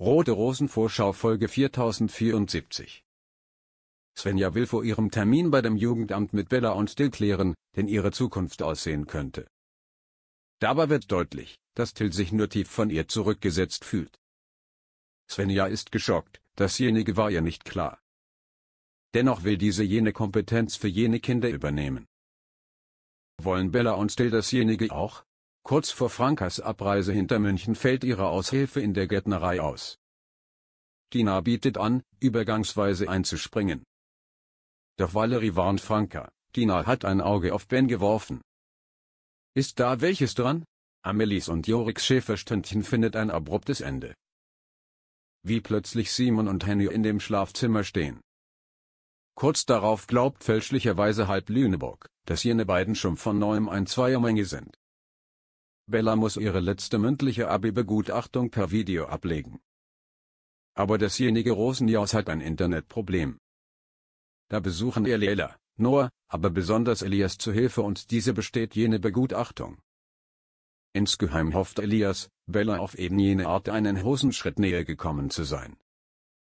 Rote Rosenvorschau Folge 4074 Svenja will vor ihrem Termin bei dem Jugendamt mit Bella und Till klären, denn ihre Zukunft aussehen könnte. Dabei wird deutlich, dass Till sich nur tief von ihr zurückgesetzt fühlt. Svenja ist geschockt, dasjenige war ihr nicht klar. Dennoch will diese jene Kompetenz für jene Kinder übernehmen. Wollen Bella und Till dasjenige auch? Kurz vor Frankas Abreise hinter München fällt ihre Aushilfe in der Gärtnerei aus. Dina bietet an, übergangsweise einzuspringen. Doch Valerie warnt Franka, Dina hat ein Auge auf Ben geworfen. Ist da welches dran? Amelies und Joriks Schäferstündchen findet ein abruptes Ende. Wie plötzlich Simon und Henny in dem Schlafzimmer stehen. Kurz darauf glaubt fälschlicherweise halb Lüneburg, dass jene beiden schon von neuem ein Zweiermenge sind. Bella muss ihre letzte mündliche Abi-Begutachtung per Video ablegen. Aber dasjenige Rosenjaus hat ein Internetproblem. Da besuchen ihr Leila, Noah, aber besonders Elias zu Hilfe und diese besteht jene Begutachtung. Insgeheim hofft Elias, Bella auf eben jene Art einen Hosenschritt näher gekommen zu sein.